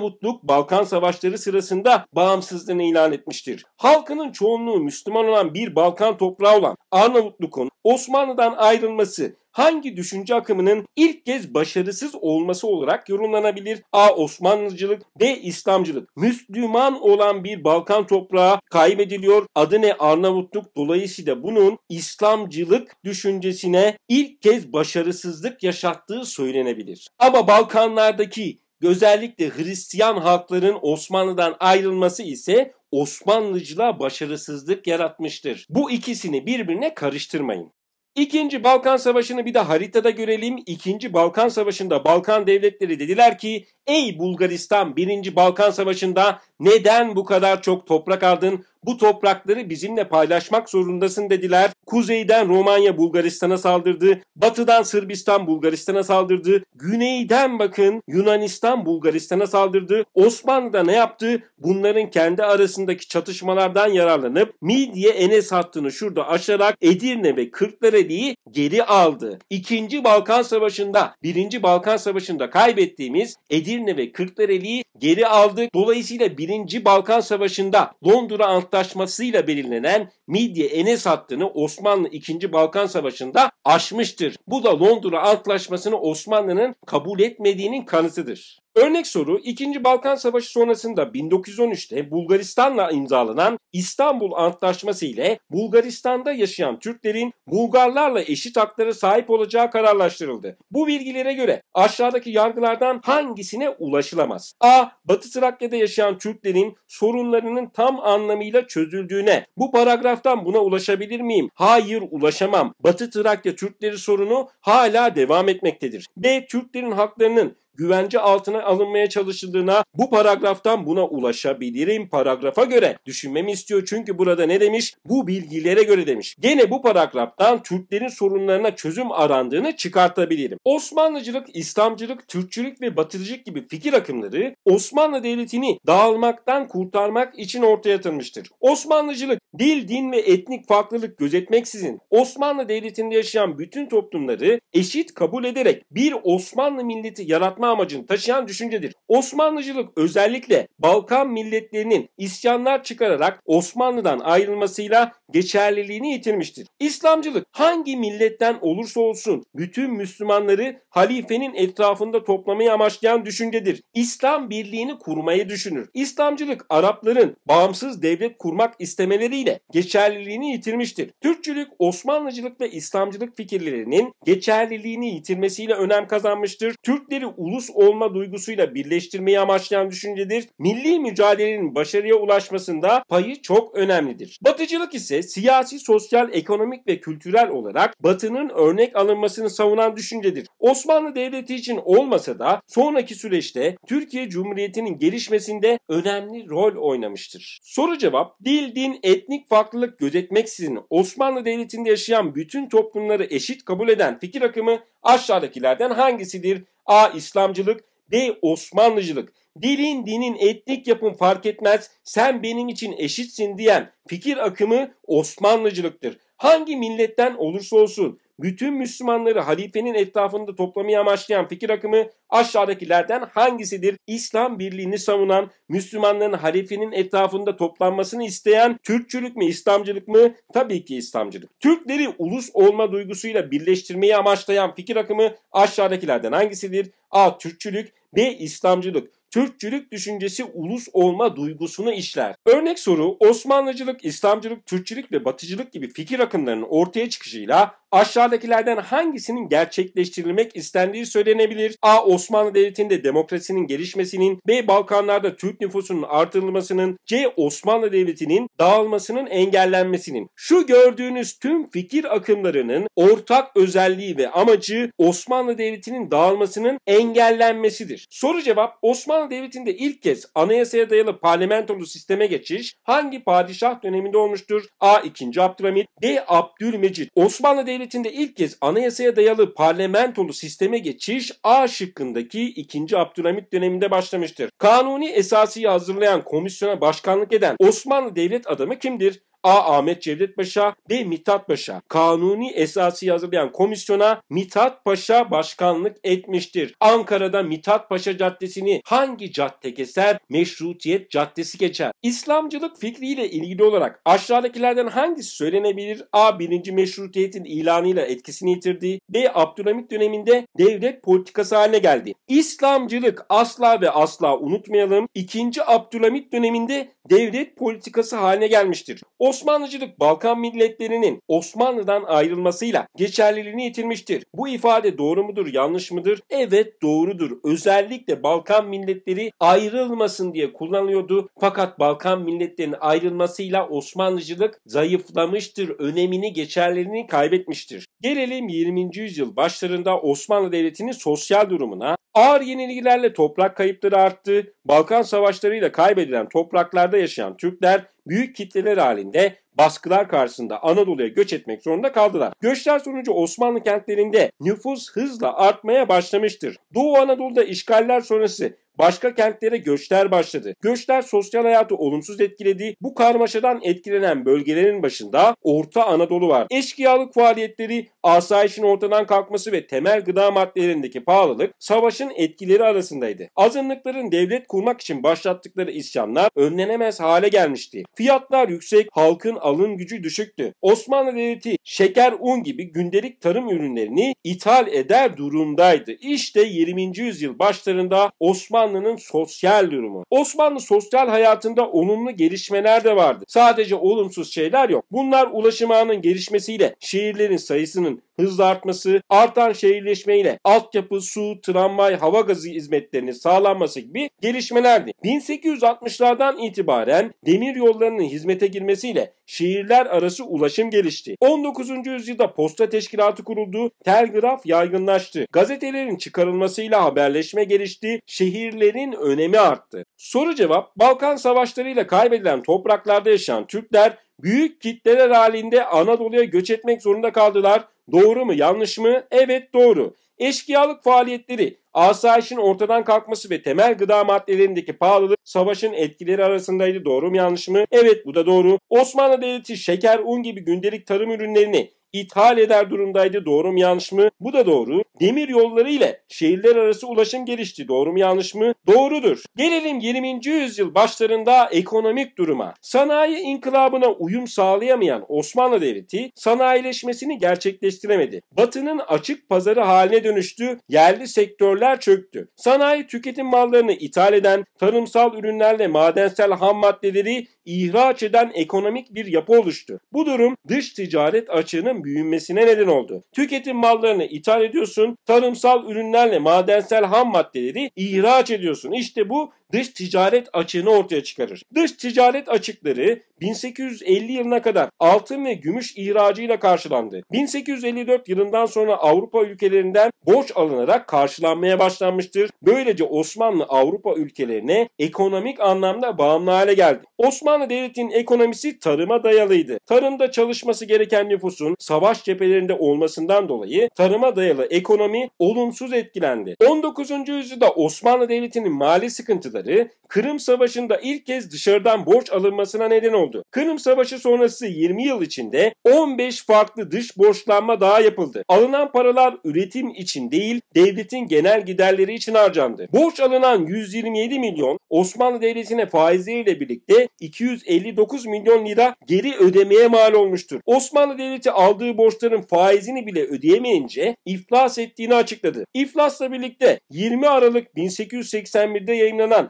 Arnavutluk Balkan Savaşları sırasında bağımsızlığını ilan etmiştir. Halkının çoğunluğu Müslüman olan bir Balkan toprağı olan Arnavutluk'un Osmanlı'dan ayrılması hangi düşünce akımının ilk kez başarısız olması olarak yorumlanabilir? A. Osmanlıcılık B. İslamcılık. Müslüman olan bir Balkan toprağı kaybediliyor. Adı ne Arnavutluk? Dolayısıyla bunun İslamcılık düşüncesine ilk kez başarısızlık yaşattığı söylenebilir. Ama Balkanlardaki Özellikle Hristiyan halkların Osmanlı'dan ayrılması ise Osmanlıcılığa başarısızlık yaratmıştır. Bu ikisini birbirine karıştırmayın. İkinci Balkan Savaşı'nı bir de haritada görelim. İkinci Balkan Savaşı'nda Balkan devletleri dediler ki Ey Bulgaristan 1. Balkan Savaşı'nda neden bu kadar çok toprak aldın? Bu toprakları bizimle paylaşmak zorundasın dediler. Kuzeyden Romanya Bulgaristan'a saldırdı. Batıdan Sırbistan Bulgaristan'a saldırdı. Güneyden bakın Yunanistan Bulgaristan'a saldırdı. Osmanlı da ne yaptı? Bunların kendi arasındaki çatışmalardan yararlanıp Midye Enes hattını şurada aşarak Edirne ve Kırklareli'yi geri aldı. İkinci Balkan Savaşı'nda, Birinci Balkan Savaşı'nda kaybettiğimiz Edirne ve Kırklareli'yi geri aldı. Dolayısıyla Birinci Balkan Savaşı'nda Londra Ant antlaşmasıyla belirlenen Midye Enes hattını Osmanlı 2. Balkan Savaşı'nda aşmıştır. Bu da Londra Antlaşması'nı Osmanlı'nın kabul etmediğinin kanıtıdır. Örnek soru 2. Balkan Savaşı sonrasında 1913'te Bulgaristan'la imzalanan İstanbul Antlaşması ile Bulgaristan'da yaşayan Türklerin Bulgarlarla eşit haklara sahip olacağı kararlaştırıldı. Bu bilgilere göre aşağıdaki yargılardan hangisine ulaşılamaz? A. Batı Trakya'da yaşayan Türklerin sorunlarının tam anlamıyla çözüldüğüne. Bu paragraftan buna ulaşabilir miyim? Hayır ulaşamam. Batı Trakya Türkleri sorunu hala devam etmektedir. B. Türklerin haklarının güvence altına alınmaya çalışıldığına bu paragraftan buna ulaşabilirim paragrafa göre düşünmemi istiyor. Çünkü burada ne demiş? Bu bilgilere göre demiş. Gene bu paragraftan Türklerin sorunlarına çözüm arandığını çıkartabilirim. Osmanlıcılık, İslamcılık, Türkçülük ve Batıcılık gibi fikir akımları Osmanlı Devleti'ni dağılmaktan kurtarmak için ortaya atılmıştır. Osmanlıcılık dil, din ve etnik farklılık gözetmeksizin Osmanlı Devleti'nde yaşayan bütün toplumları eşit kabul ederek bir Osmanlı milleti yaratma amacını taşıyan düşüncedir. Osmanlıcılık özellikle Balkan milletlerinin isyanlar çıkararak Osmanlı'dan ayrılmasıyla geçerliliğini yitirmiştir. İslamcılık hangi milletten olursa olsun bütün Müslümanları halifenin etrafında toplamayı amaçlayan düşüncedir. İslam birliğini kurmayı düşünür. İslamcılık Arapların bağımsız devlet kurmak istemeleriyle geçerliliğini yitirmiştir. Türkçülük Osmanlıcılık ve İslamcılık fikirlerinin geçerliliğini yitirmesiyle önem kazanmıştır. Türkleri ulus ulus olma duygusuyla birleştirmeyi amaçlayan düşüncedir. Milli mücadelenin başarıya ulaşmasında payı çok önemlidir. Batıcılık ise siyasi, sosyal, ekonomik ve kültürel olarak Batı'nın örnek alınmasını savunan düşüncedir. Osmanlı Devleti için olmasa da sonraki süreçte Türkiye Cumhuriyeti'nin gelişmesinde önemli rol oynamıştır. Soru cevap dil, din, etnik farklılık gözetmeksizin Osmanlı Devleti'nde yaşayan bütün toplumları eşit kabul eden fikir akımı aşağıdakilerden hangisidir? A. İslamcılık B. Osmanlıcılık dilin, dinin, etnik yapın fark etmez sen benim için eşitsin diyen fikir akımı Osmanlıcılıktır. Hangi milletten olursa olsun bütün Müslümanları halifenin etrafında toplamayı amaçlayan fikir akımı aşağıdakilerden hangisidir? İslam birliğini savunan, Müslümanların halifenin etrafında toplanmasını isteyen Türkçülük mi, İslamcılık mı? Tabii ki İslamcılık. Türkleri ulus olma duygusuyla birleştirmeyi amaçlayan fikir akımı aşağıdakilerden hangisidir? A. Türkçülük B. İslamcılık Türkçülük düşüncesi ulus olma duygusunu işler. Örnek soru Osmanlıcılık, İslamcılık, Türkçülük ve Batıcılık gibi fikir akımlarının ortaya çıkışıyla Aşağıdakilerden hangisinin gerçekleştirilmek istendiği söylenebilir? A. Osmanlı Devleti'nde demokrasinin gelişmesinin, B. Balkanlarda Türk nüfusunun artırılmasının, C. Osmanlı Devleti'nin dağılmasının engellenmesinin. Şu gördüğünüz tüm fikir akımlarının ortak özelliği ve amacı Osmanlı Devleti'nin dağılmasının engellenmesidir. Soru cevap Osmanlı Devleti'nde ilk kez anayasaya dayalı parlamentolu sisteme geçiş hangi padişah döneminde olmuştur? A. 2. Abdülhamit, B. Abdülmecid. Osmanlı Devleti Devleti'nde ilk kez anayasaya dayalı parlamentolu sisteme geçiş A şıkkındaki 2. Abdülhamit döneminde başlamıştır. Kanuni esasiyi hazırlayan komisyona başkanlık eden Osmanlı devlet adamı kimdir? A. Ahmet Cevdet Paşa B. Mithat Paşa. Kanuni esası hazırlayan komisyona Mithat Paşa başkanlık etmiştir. Ankara'da Mithat Paşa Caddesi'ni hangi cadde keser? Meşrutiyet Caddesi geçer. İslamcılık fikriyle ilgili olarak aşağıdakilerden hangisi söylenebilir? A. Birinci Meşrutiyetin ilanıyla etkisini yitirdi. B. Abdülhamit döneminde devlet politikası haline geldi. İslamcılık asla ve asla unutmayalım. İkinci Abdülhamit döneminde devlet politikası haline gelmiştir. O Osmanlıcılık Balkan milletlerinin Osmanlı'dan ayrılmasıyla geçerliliğini yitirmiştir. Bu ifade doğru mudur, yanlış mıdır? Evet doğrudur. Özellikle Balkan milletleri ayrılmasın diye kullanılıyordu. Fakat Balkan milletlerinin ayrılmasıyla Osmanlıcılık zayıflamıştır. Önemini, geçerliliğini kaybetmiştir. Gelelim 20. yüzyıl başlarında Osmanlı Devleti'nin sosyal durumuna, Ağır yenilgilerle toprak kayıpları arttı. Balkan savaşlarıyla kaybedilen topraklarda yaşayan Türkler büyük kitleler halinde baskılar karşısında Anadolu'ya göç etmek zorunda kaldılar. Göçler sonucu Osmanlı kentlerinde nüfus hızla artmaya başlamıştır. Doğu Anadolu'da işgaller sonrası Başka kentlere göçler başladı. Göçler sosyal hayatı olumsuz etkiledi. Bu karmaşadan etkilenen bölgelerin başında Orta Anadolu var. Eşkıyalık faaliyetleri, asayişin ortadan kalkması ve temel gıda maddelerindeki pahalılık savaşın etkileri arasındaydı. Azınlıkların devlet kurmak için başlattıkları isyanlar önlenemez hale gelmişti. Fiyatlar yüksek, halkın alım gücü düşüktü. Osmanlı Devleti şeker, un gibi gündelik tarım ürünlerini ithal eder durumdaydı. İşte 20. yüzyıl başlarında Osmanlı Osmanlı'nın sosyal durumu. Osmanlı sosyal hayatında olumlu gelişmeler de vardı. Sadece olumsuz şeyler yok. Bunlar ulaşım ağının gelişmesiyle şehirlerin sayısının hızla artması, artan şehirleşmeyle altyapı, su, tramvay, hava gazı hizmetlerinin sağlanması gibi gelişmelerdi. 1860'lardan itibaren demir yollarının hizmete girmesiyle şehirler arası ulaşım gelişti. 19. yüzyılda posta teşkilatı kuruldu, telgraf yaygınlaştı. Gazetelerin çıkarılmasıyla haberleşme gelişti, şehirler şehirlerin önemi arttı. Soru cevap Balkan savaşlarıyla kaybedilen topraklarda yaşayan Türkler büyük kitleler halinde Anadolu'ya göç etmek zorunda kaldılar. Doğru mu yanlış mı? Evet doğru. Eşkıyalık faaliyetleri, asayişin ortadan kalkması ve temel gıda maddelerindeki pahalılık savaşın etkileri arasındaydı. Doğru mu yanlış mı? Evet bu da doğru. Osmanlı Devleti şeker, un gibi gündelik tarım ürünlerini ithal eder durumdaydı. Doğru mu yanlış mı? Bu da doğru. Demir yolları ile şehirler arası ulaşım gelişti. Doğru mu yanlış mı? Doğrudur. Gelelim 20. yüzyıl başlarında ekonomik duruma. Sanayi inkılabına uyum sağlayamayan Osmanlı Devleti sanayileşmesini gerçekleştiremedi. Batının açık pazarı haline dönüştü. Yerli sektörler çöktü. Sanayi tüketim mallarını ithal eden, tarımsal ürünlerle madensel ham maddeleri ihraç eden ekonomik bir yapı oluştu. Bu durum dış ticaret açığını mallarının büyümesine neden oldu. Tüketim mallarını ithal ediyorsun, tarımsal ürünlerle madensel ham maddeleri ihraç ediyorsun. İşte bu dış ticaret açığını ortaya çıkarır. Dış ticaret açıkları 1850 yılına kadar altın ve gümüş ihracıyla karşılandı. 1854 yılından sonra Avrupa ülkelerinden borç alınarak karşılanmaya başlanmıştır. Böylece Osmanlı Avrupa ülkelerine ekonomik anlamda bağımlı hale geldi. Osmanlı Devleti'nin ekonomisi tarıma dayalıydı. Tarımda çalışması gereken nüfusun savaş cephelerinde olmasından dolayı tarıma dayalı ekonomi olumsuz etkilendi. 19. yüzyılda Osmanlı Devleti'nin mali sıkıntıda Rusları Kırım Savaşı'nda ilk kez dışarıdan borç alınmasına neden oldu. Kırım Savaşı sonrası 20 yıl içinde 15 farklı dış borçlanma daha yapıldı. Alınan paralar üretim için değil devletin genel giderleri için harcandı. Borç alınan 127 milyon Osmanlı Devleti'ne faizleriyle birlikte 259 milyon lira geri ödemeye mal olmuştur. Osmanlı Devleti aldığı borçların faizini bile ödeyemeyince iflas ettiğini açıkladı. İflasla birlikte 20 Aralık 1881'de yayınlanan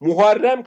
Muharrem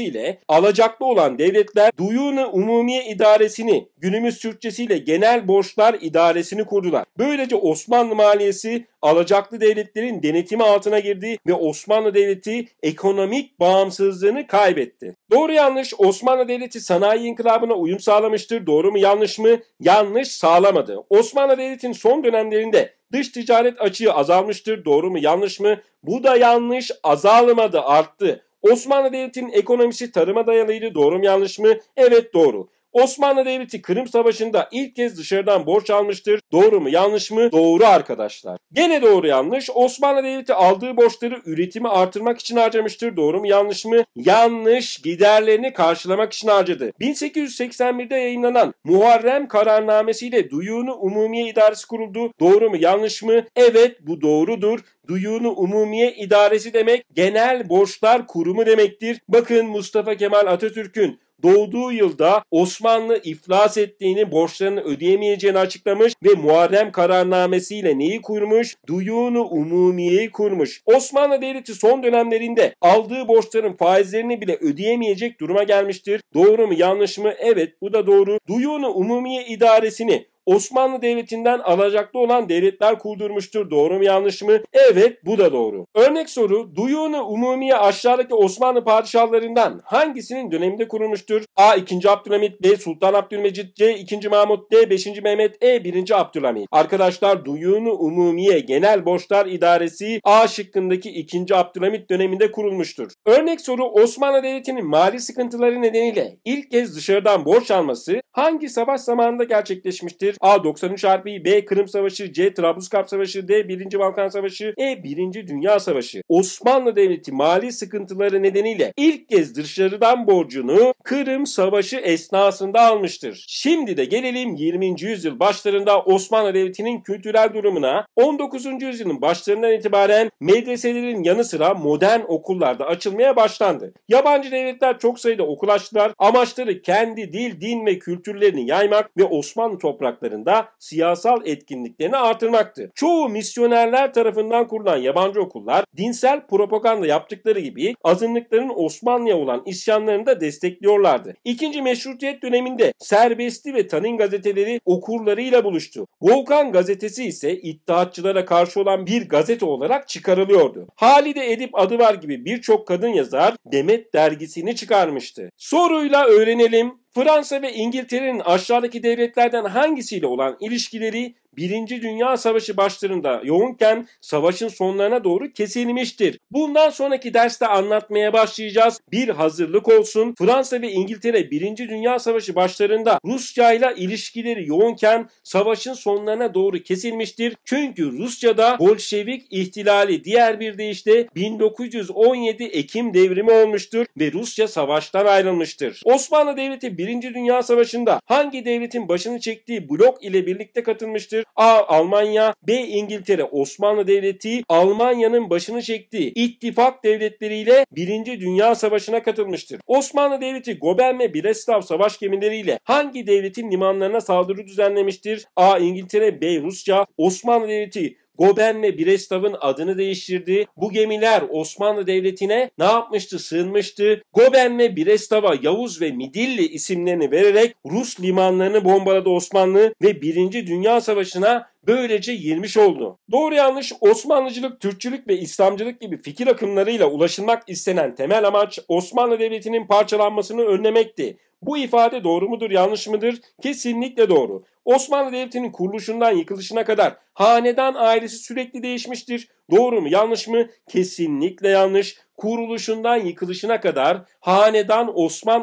ile alacaklı olan devletler duyun umumi idaresini günümüz Türkçesiyle Genel Borçlar idaresini kurdular. Böylece Osmanlı maliyesi alacaklı devletlerin denetimi altına girdi ve Osmanlı Devleti ekonomik bağımsızlığını kaybetti. Doğru yanlış Osmanlı Devleti sanayi inkılabına uyum sağlamıştır. Doğru mu yanlış mı? Yanlış sağlamadı. Osmanlı devletin son dönemlerinde dış ticaret açığı azalmıştır. Doğru mu yanlış mı? Bu da yanlış azalmadı arttı. Osmanlı Devleti'nin ekonomisi tarıma dayalıydı. Doğru mu yanlış mı? Evet doğru. Osmanlı Devleti Kırım Savaşı'nda ilk kez dışarıdan borç almıştır. Doğru mu yanlış mı? Doğru arkadaşlar. Gene doğru yanlış. Osmanlı Devleti aldığı borçları üretimi artırmak için harcamıştır. Doğru mu yanlış mı? Yanlış. Giderlerini karşılamak için harcadı. 1881'de yayınlanan Muharrem kararnamesiyle Duyunu Umumiye idaresi kuruldu. Doğru mu yanlış mı? Evet bu doğrudur. Duyunu Umumiye idaresi demek Genel Borçlar Kurumu demektir. Bakın Mustafa Kemal Atatürk'ün doğduğu yılda Osmanlı iflas ettiğini, borçlarını ödeyemeyeceğini açıklamış ve Muharrem kararnamesiyle neyi kurmuş? Duyunu Umumiye'yi kurmuş. Osmanlı Devleti son dönemlerinde aldığı borçların faizlerini bile ödeyemeyecek duruma gelmiştir. Doğru mu yanlış mı? Evet bu da doğru. Duyunu Umumiye idaresini Osmanlı Devleti'nden alacaklı olan devletler kurdurmuştur. Doğru mu yanlış mı? Evet bu da doğru. Örnek soru duyun Umumiye aşağıdaki Osmanlı padişahlarından hangisinin döneminde kurulmuştur? A. 2. Abdülhamit B. Sultan Abdülmecit C. 2. Mahmut D. 5. Mehmet E. 1. Abdülhamit Arkadaşlar duyun Umumiye Genel Borçlar İdaresi A şıkkındaki 2. Abdülhamit döneminde kurulmuştur. Örnek soru Osmanlı Devleti'nin mali sıkıntıları nedeniyle ilk kez dışarıdan borç alması hangi savaş zamanında gerçekleşmiştir? A 93 Harbi, B Kırım Savaşı, C Trablusgarp Savaşı, D 1. Balkan Savaşı, E 1. Dünya Savaşı. Osmanlı Devleti mali sıkıntıları nedeniyle ilk kez dışarıdan borcunu Kırım Savaşı esnasında almıştır. Şimdi de gelelim 20. yüzyıl başlarında Osmanlı Devleti'nin kültürel durumuna. 19. yüzyılın başlarından itibaren medreselerin yanı sıra modern okullarda açılmaya başlandı. Yabancı devletler çok sayıda okul açtılar. Amaçları kendi dil, din ve kültürlerini yaymak ve Osmanlı toprakları okullarında siyasal etkinliklerini artırmaktı. Çoğu misyonerler tarafından kurulan yabancı okullar dinsel propaganda yaptıkları gibi azınlıkların Osmanlı'ya olan isyanlarını da destekliyorlardı. İkinci Meşrutiyet döneminde Serbesti ve Tanin gazeteleri okurlarıyla buluştu. Volkan gazetesi ise iddiatçılara karşı olan bir gazete olarak çıkarılıyordu. Halide Edip adı var gibi birçok kadın yazar Demet dergisini çıkarmıştı. Soruyla öğrenelim Fransa ve İngiltere'nin aşağıdaki devletlerden hangisiyle olan ilişkileri Birinci Dünya Savaşı başlarında yoğunken savaşın sonlarına doğru kesilmiştir. Bundan sonraki derste anlatmaya başlayacağız. Bir hazırlık olsun. Fransa ve İngiltere Birinci Dünya Savaşı başlarında Rusya ile ilişkileri yoğunken savaşın sonlarına doğru kesilmiştir. Çünkü Rusya'da Bolşevik ihtilali diğer bir deyişle 1917 Ekim devrimi olmuştur ve Rusya savaştan ayrılmıştır. Osmanlı Devleti Birinci Dünya Savaşı'nda hangi devletin başını çektiği blok ile birlikte katılmıştır? A. Almanya B. İngiltere Osmanlı Devleti Almanya'nın başını çektiği ittifak devletleriyle 1. Dünya Savaşı'na katılmıştır. Osmanlı Devleti Goben ve Breslav savaş gemileriyle hangi devletin limanlarına saldırı düzenlemiştir? A. İngiltere B. Rusya Osmanlı Devleti Goben'le Brestav'ın adını değiştirdi. Bu gemiler Osmanlı Devleti'ne ne yapmıştı? Sığınmıştı. Goben ve Brestav'a Yavuz ve Midilli isimlerini vererek Rus limanlarını bombaladı Osmanlı ve 1. Dünya Savaşı'na böylece girmiş oldu. Doğru yanlış Osmanlıcılık, Türkçülük ve İslamcılık gibi fikir akımlarıyla ulaşılmak istenen temel amaç Osmanlı Devleti'nin parçalanmasını önlemekti. Bu ifade doğru mudur yanlış mıdır? Kesinlikle doğru. Osmanlı Devleti'nin kuruluşundan yıkılışına kadar hanedan ailesi sürekli değişmiştir. Doğru mu yanlış mı? Kesinlikle yanlış. Kuruluşundan yıkılışına kadar hanedan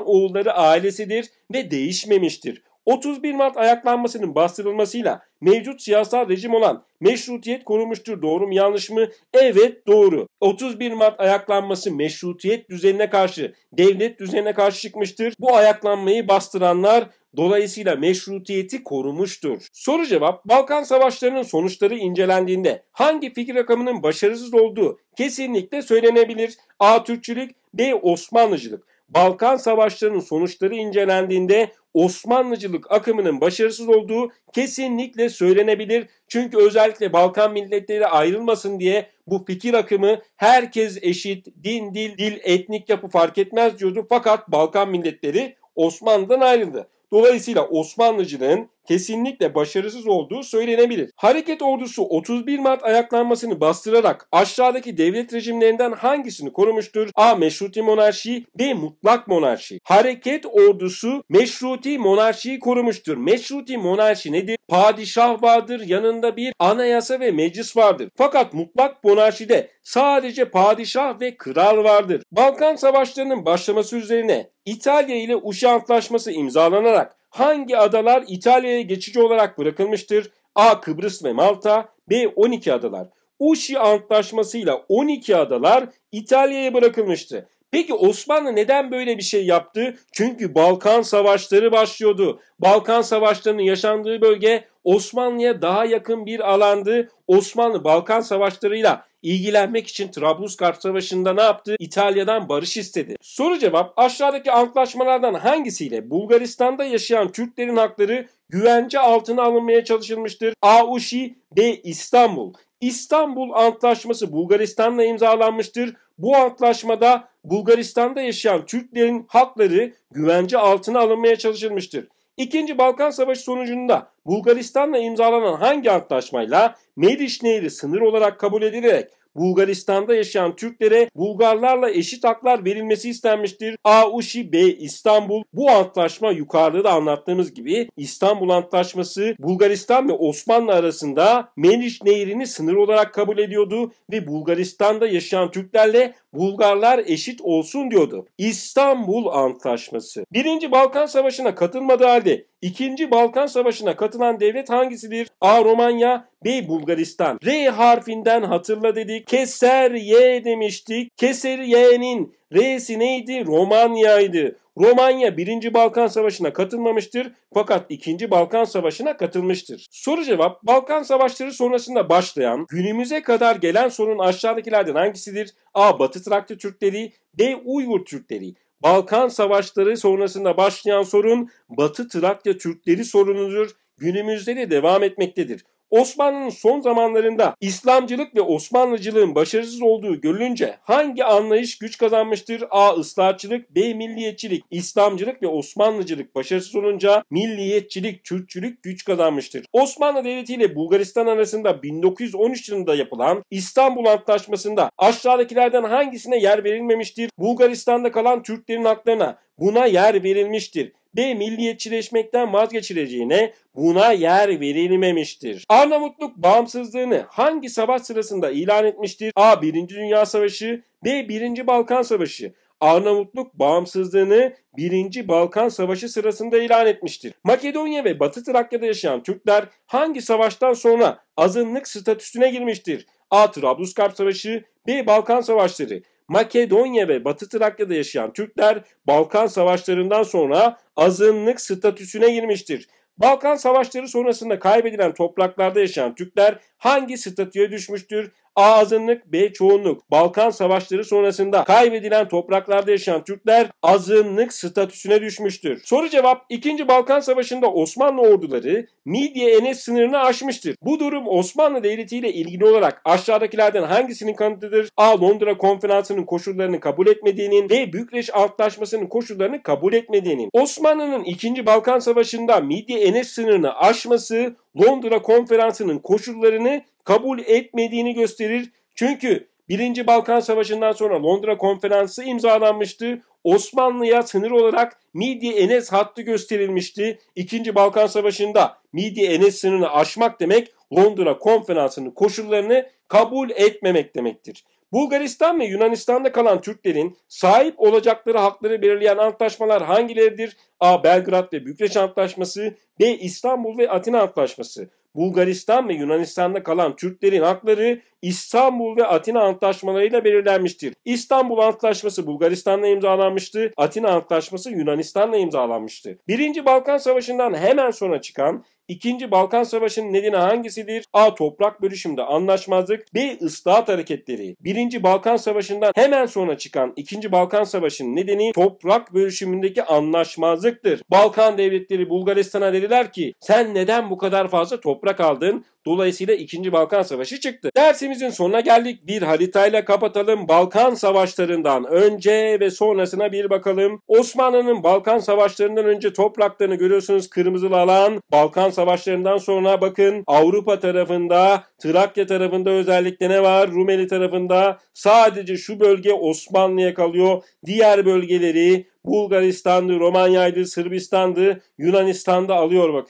oğulları ailesidir ve değişmemiştir. 31 Mart ayaklanmasının bastırılmasıyla mevcut siyasal rejim olan meşrutiyet korunmuştur. Doğru mu yanlış mı? Evet doğru. 31 Mart ayaklanması meşrutiyet düzenine karşı, devlet düzenine karşı çıkmıştır. Bu ayaklanmayı bastıranlar Dolayısıyla meşrutiyeti korumuştur. Soru cevap Balkan savaşlarının sonuçları incelendiğinde hangi fikir akımının başarısız olduğu kesinlikle söylenebilir. A. Türkçülük B. Osmanlıcılık. Balkan savaşlarının sonuçları incelendiğinde Osmanlıcılık akımının başarısız olduğu kesinlikle söylenebilir. Çünkü özellikle Balkan milletleri ayrılmasın diye bu fikir akımı herkes eşit, din, dil, dil, etnik yapı fark etmez diyordu. Fakat Balkan milletleri Osmanlı'dan ayrıldı. Dolayısıyla Osmanlıcının kesinlikle başarısız olduğu söylenebilir. Hareket ordusu 31 Mart ayaklanmasını bastırarak aşağıdaki devlet rejimlerinden hangisini korumuştur? A. Meşruti monarşi B. Mutlak monarşi. Hareket ordusu meşruti monarşiyi korumuştur. Meşruti monarşi nedir? Padişah vardır, yanında bir anayasa ve meclis vardır. Fakat mutlak monarşide sadece padişah ve kral vardır. Balkan savaşlarının başlaması üzerine İtalya ile Uşi Antlaşması imzalanarak Hangi adalar İtalya'ya geçici olarak bırakılmıştır? A. Kıbrıs ve Malta. B. 12 adalar. Uşi Antlaşması ile 12 adalar İtalya'ya bırakılmıştı. Peki Osmanlı neden böyle bir şey yaptı? Çünkü Balkan Savaşları başlıyordu. Balkan Savaşları'nın yaşandığı bölge Osmanlı'ya daha yakın bir alandı. Osmanlı Balkan Savaşları'yla ilgilenmek için Trablusgarp Savaşı'nda ne yaptı? İtalya'dan barış istedi. Soru cevap aşağıdaki antlaşmalardan hangisiyle Bulgaristan'da yaşayan Türklerin hakları güvence altına alınmaya çalışılmıştır? A. Uşi B. İstanbul İstanbul Antlaşması Bulgaristan'la imzalanmıştır. Bu antlaşmada Bulgaristan'da yaşayan Türklerin hakları güvence altına alınmaya çalışılmıştır. İkinci Balkan Savaşı sonucunda Bulgaristan'la imzalanan hangi antlaşmayla Meriç Nehri sınır olarak kabul edilerek Bulgaristan'da yaşayan Türklere Bulgarlarla eşit haklar verilmesi istenmiştir. A. Uşi B. İstanbul. Bu antlaşma yukarıda da anlattığımız gibi İstanbul Antlaşması Bulgaristan ve Osmanlı arasında Meniş Nehri'ni sınır olarak kabul ediyordu ve Bulgaristan'da yaşayan Türklerle Bulgarlar eşit olsun diyordu. İstanbul Antlaşması. Birinci Balkan Savaşı'na katılmadığı halde İkinci Balkan Savaşı'na katılan devlet hangisidir? A. Romanya, B. Bulgaristan. R harfinden hatırla dedik. Keser Y demiştik. Keser Y'nin R'si neydi? Romanya'ydı. Romanya 1. Balkan Savaşı'na katılmamıştır fakat 2. Balkan Savaşı'na katılmıştır. Soru cevap Balkan Savaşları sonrasında başlayan günümüze kadar gelen sorun aşağıdakilerden hangisidir? A. Batı Trakya Türkleri B. Uygur Türkleri Balkan Savaşları sonrasında başlayan sorun Batı Trakya Türkleri sorunudur. Günümüzde de devam etmektedir. Osmanlı'nın son zamanlarında İslamcılık ve Osmanlıcılığın başarısız olduğu görülünce hangi anlayış güç kazanmıştır? A. Islahçılık, B. Milliyetçilik, İslamcılık ve Osmanlıcılık başarısız olunca milliyetçilik, Türkçülük güç kazanmıştır. Osmanlı Devleti ile Bulgaristan arasında 1913 yılında yapılan İstanbul Antlaşması'nda aşağıdakilerden hangisine yer verilmemiştir? Bulgaristan'da kalan Türklerin haklarına buna yer verilmiştir. B. Milliyetçileşmekten vazgeçileceğine buna yer verilmemiştir. Arnavutluk bağımsızlığını hangi savaş sırasında ilan etmiştir? A. Birinci Dünya Savaşı B. Birinci Balkan Savaşı Arnavutluk bağımsızlığını 1. Balkan Savaşı sırasında ilan etmiştir. Makedonya ve Batı Trakya'da yaşayan Türkler hangi savaştan sonra azınlık statüsüne girmiştir? A. Trablusgarp Savaşı B. Balkan Savaşları Makedonya ve Batı Trakya'da yaşayan Türkler Balkan Savaşları'ndan sonra azınlık statüsüne girmiştir. Balkan Savaşları sonrasında kaybedilen topraklarda yaşayan Türkler hangi statüye düşmüştür? A azınlık, B çoğunluk. Balkan savaşları sonrasında kaybedilen topraklarda yaşayan Türkler azınlık statüsüne düşmüştür. Soru cevap 2. Balkan Savaşı'nda Osmanlı orduları Midye Enes sınırını aşmıştır. Bu durum Osmanlı Devleti ile ilgili olarak aşağıdakilerden hangisinin kanıtıdır? A. Londra Konferansı'nın koşullarını kabul etmediğinin, B. Bükreş Antlaşması'nın koşullarını kabul etmediğinin. Osmanlı'nın 2. Balkan Savaşı'nda Midye Enes sınırını aşması Londra Konferansı'nın koşullarını kabul etmediğini gösterir. Çünkü 1. Balkan Savaşı'ndan sonra Londra Konferansı imzalanmıştı. Osmanlı'ya sınır olarak midye Enes hattı gösterilmişti. 2. Balkan Savaşı'nda midye Enes sınırını aşmak demek Londra Konferansı'nın koşullarını kabul etmemek demektir. Bulgaristan ve Yunanistan'da kalan Türklerin sahip olacakları hakları belirleyen antlaşmalar hangileridir? A. Belgrad ve Bükreş Antlaşması B. İstanbul ve Atina Antlaşması Bulgaristan ve Yunanistan'da kalan Türklerin hakları İstanbul ve Atina antlaşmalarıyla belirlenmiştir. İstanbul Antlaşması Bulgaristan'la imzalanmıştı. Atina Antlaşması Yunanistan'la imzalanmıştı. Birinci Balkan Savaşı'ndan hemen sonra çıkan İkinci Balkan Savaşı'nın nedeni hangisidir? A. Toprak bölüşümde anlaşmazlık. B. Islahat hareketleri. Birinci Balkan Savaşı'ndan hemen sonra çıkan İkinci Balkan Savaşı'nın nedeni toprak bölüşümündeki anlaşmazlıktır. Balkan devletleri Bulgaristan'a dediler ki sen neden bu kadar fazla toprak aldın? Dolayısıyla 2. Balkan Savaşı çıktı. Dersimizin sonuna geldik. Bir haritayla kapatalım. Balkan Savaşlarından önce ve sonrasına bir bakalım. Osmanlı'nın Balkan Savaşlarından önce topraklarını görüyorsunuz kırmızılı alan. Balkan Savaşlarından sonra bakın Avrupa tarafında, Trakya tarafında özellikle ne var? Rumeli tarafında sadece şu bölge Osmanlı'ya kalıyor. Diğer bölgeleri Bulgaristan'dı, Romanya'ydı, Sırbistan'dı, Yunanistan'da alıyor bakın.